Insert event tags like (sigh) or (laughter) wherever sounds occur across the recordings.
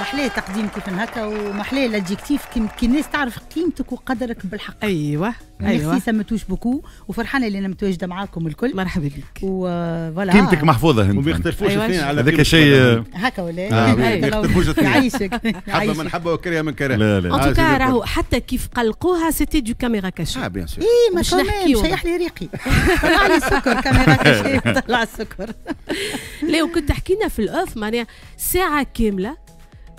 محلاه تقديم كيف هكا ومحلاه لادجيكتيف كي الناس تعرف قيمتك وقدرك بالحق ايوه يعني ايوه ميرسي سمتوش بوكو وفرحانه اللي انا متواجده معاكم الكل مرحبا بك وفوالا قيمتك محفوظه هنا وما يختلفوش أيوة الاثنين على هذاك شيء آه، هكا ولا آه. ما يختلفوش الاثنين يعيشك حبه من حبه وكره من كره لا لا آه، ان توكا راهو حتى كيف قلقوها سيتي دو كاميرا كاش اه بيان سور اي ما شيح لي ريقي طلع لي سكر كاميرا (laughs) كاش طلع السكر لا وكنت حكينا في الاوف معناها ساعه كامله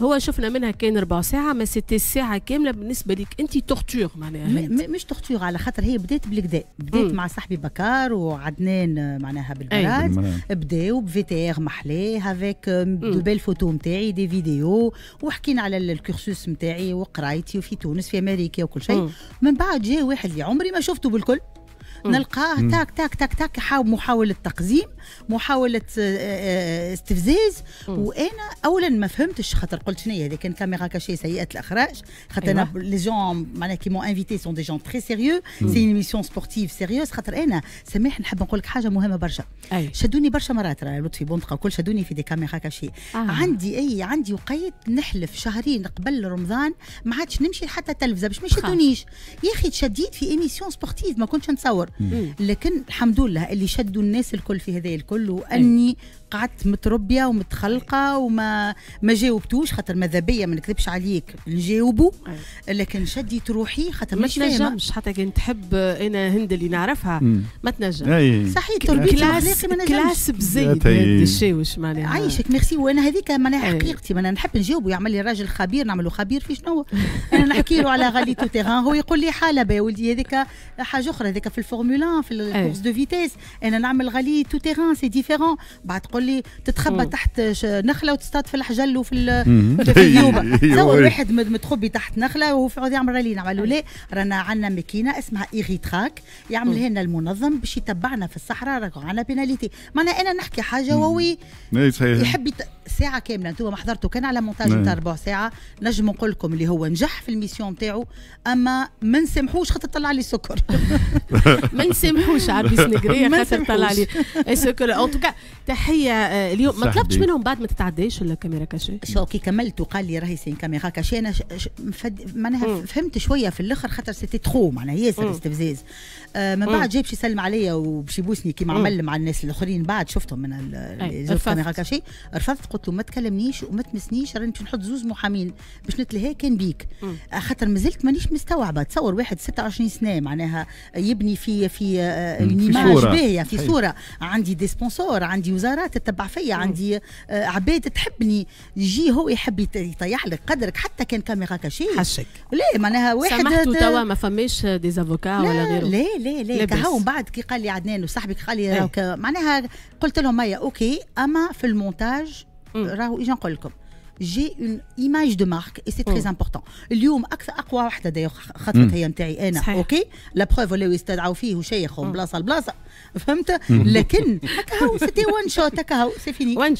هو شفنا منها كان ربع ساعه ما ست ساعه كامله بالنسبه لك انت تورتور معناها مش تورتور على خاطر هي بدات بالكدا بدات مع صاحبي بكار وعدنان معناها بالبراد أيوة. بداو بفي تي ار محلاه افيك دو بيل فوتو نتاعي دي فيديو وحكينا على الكورسوس نتاعي وقرايتي وفي تونس في امريكا وكل شيء من بعد جاء واحد اللي عمري ما شفته بالكل نلقاه تاك تاك تاك تاك محاولة تقزيم محاولة آه، آه، استفزاز وانا اولا ما فهمتش خاطر قلت شنو هذه كان كاميرا كاشي سيئة الاخراج خاطر أيوة. لي جون معناها كي مون انفيتي سون دي جون تري سيريو سي اون ميسيون سبورتيف سيريوز خاطر انا سماح نحب نقول لك حاجة مهمة برشا أيوة. شدوني برشا مرات راه لطفي بندقة وكل شدوني في دي كاميرا كاشي آه. عندي اي عندي وقيت نحلف شهرين قبل رمضان ما عادش نمشي حتى تلفزة باش ما يشدونيش يا اخي تشديت في ايميسيون سبورتيف ما كنتش نتصور لكن الحمد لله اللي شدوا الناس الكل في هذا الكل واني قعدت متربيه ومتخلقه وما ما جاوبتوش خاطر ماذا بيا ما نكذبش عليك نجاوبوا لكن شديت روحي خاطر ما تنجمش حتى كان تحب انا هند اللي نعرفها ما تنجم صحيح تربيتي كلاس ما كلاس بزيد الشاوش معناها عايشك ميرسي وانا هذيك معناها حقيقتي معناها نحب نجاوبه يعمل لي راجل خبير نعمله خبير في شنو (laughs) انا نحكي له على غاليتو تيغان هو يقول لي حاله يا ولدي هذيك حاجه اخرى هذيك في الفور الفورمولا 1 في الكورس دو فيتيس انا نعمل غالي تو تيران سي ديفيرون بعد تقول لي تتخبى تحت نخله وتصطاد في الحجل وفي (laughs) اليوبه أيوة، سوا أيوة. واحد متخبي تحت نخله ويقعد يعمل غالي نعملوا أيوة. لا رانا عندنا ماكينه اسمها تراك يعملها لنا المنظم باش يتبعنا في الصحراء راكو عندنا بيناليتي معناها انا نحكي حاجه وهو إيه، يحب ساعه كامله انتم ما حضرتوا كان على مونتاج إيه. نتاع ربع ساعه نجم نقول لكم اللي هو نجح في الميسيون نتاعو اما ما نسامحوش خاطر طلع لي سكر (laughs) même si c'est mouche à bisnegré à certains là est-ce que en tout cas تحيه آه، اليوم ما طلبتش منهم بعد ما تتعديش الكاميرا كاشي شو كي كملت وقال لي راهي سين كاميرا كاشي انا ش... ش... مفد... معناها فهمت شويه في الاخر خاطر سيتي تخو معناها ياسر استفزاز آه من بعد جاي باش يسلم عليا وباش يبوسني كيما عمل مع الناس الاخرين بعد شفتهم من زوج كاميرا كاشي رفضت قلت له ما تكلمنيش وما تمسنيش راني نحط زوز محامين باش نتلهى كان بيك آه، خاطر مازلت مانيش مستوعبه تصور واحد 26 سنه معناها يبني في في ايماج آه، باهيه في صوره عندي دي سبونسور عندي وزارات تتبع فيا عندي آه، عباد تحبني يجي هو يحب يطيح لك قدرك حتى كان كاميرا كاشي حشك لا معناها واحد سمحتوا توا ما فماش ديزافوكا ولا غيره لا لا لا كهو من بعد كي قال لي عدنان وصاحبي قال لي إيه. معناها قلت لهم هيا اوكي اما في المونتاج راهو ايش نقول لكم جي اون ايماج دو مارك اي سي تري امبورتون اليوم اكثر اقوى وحده دايو خطفت هي نتاعي انا صحيح. اوكي لا بروف ولاو يستدعوا فيه وشيخوا من بلاصه لبلاصه فهمت لكن هكا هو سيتي وان شوت هكا هو سي فيني